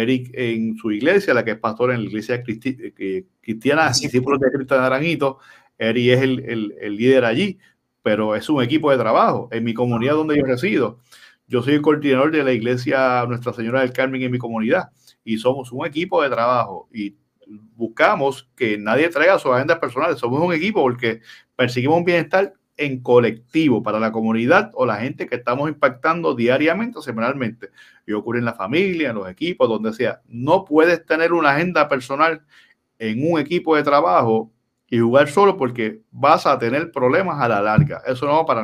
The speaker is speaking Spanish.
Eric en su iglesia, la que es pastor en la iglesia eh, cristiana, discípulos de Cristo de Naranjito. Eric es el, líder allí, pero es un equipo de trabajo. En mi comunidad donde yo resido, yo soy el coordinador de la iglesia Nuestra Señora del Carmen en mi comunidad y somos un equipo de trabajo y buscamos que nadie traiga sus agendas personales. Somos un equipo porque perseguimos un bienestar en colectivo para la comunidad o la gente que estamos impactando diariamente o semanalmente. Y ocurre en la familia, en los equipos, donde sea. No puedes tener una agenda personal en un equipo de trabajo y jugar solo porque vas a tener problemas a la larga. Eso no va para